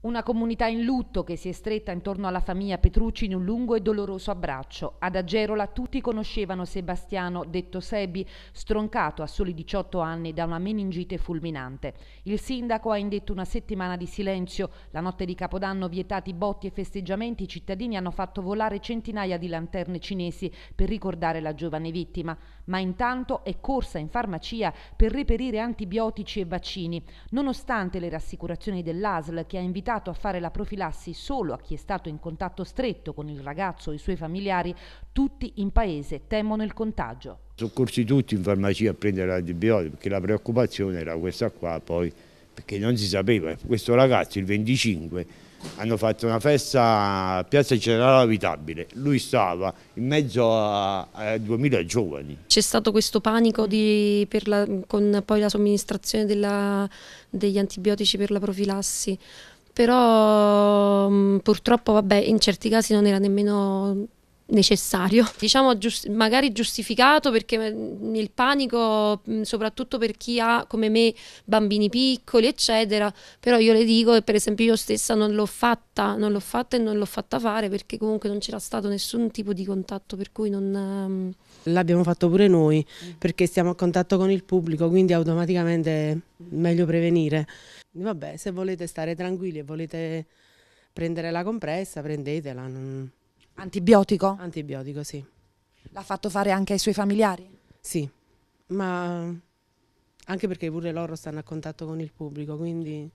Una comunità in lutto che si è stretta intorno alla famiglia Petrucci in un lungo e doloroso abbraccio. Ad Agerola tutti conoscevano Sebastiano, detto Sebi, stroncato a soli 18 anni da una meningite fulminante. Il sindaco ha indetto una settimana di silenzio. La notte di Capodanno vietati botti e festeggiamenti, i cittadini hanno fatto volare centinaia di lanterne cinesi per ricordare la giovane vittima. Ma intanto è corsa in farmacia per reperire antibiotici e vaccini. Nonostante le rassicurazioni dell'ASL che ha invitato limitato a fare la profilassi solo a chi è stato in contatto stretto con il ragazzo o i suoi familiari, tutti in paese temono il contagio. Sono corsi tutti in farmacia a prendere l'antibiotico perché la preoccupazione era questa qua poi, perché non si sapeva. Questo ragazzo il 25 hanno fatto una festa a Piazza Generale Abitabile, lui stava in mezzo a, a 2000 giovani. C'è stato questo panico di, la, con poi la somministrazione della, degli antibiotici per la profilassi, però mh, mm, purtroppo vabbè, in certi casi non era nemmeno necessario, diciamo giust- magari giustificato perché il mm, panico, mm, soprattutto per chi ha come me bambini piccoli, eccetera, però io le dico e per esempio io stessa non l'ho fatta, non l'ho fatta e non l'ho fatta fare perché comunque non c'era stato nessun tipo di contatto, per cui non... Ehm, L'abbiamo fatto pure noi mm. perché stiamo a contatto con il pubblico, quindi automaticamente è meglio prevenire. Vabbè, se volete stare tranquilli e volete prendere la compressa, prendetela. Non Antibiotico? Antibiotico, sì. L'ha fatto fare anche ai suoi familiari? Sì, ma anche perché pure loro stanno a contatto con il pubblico, quindi...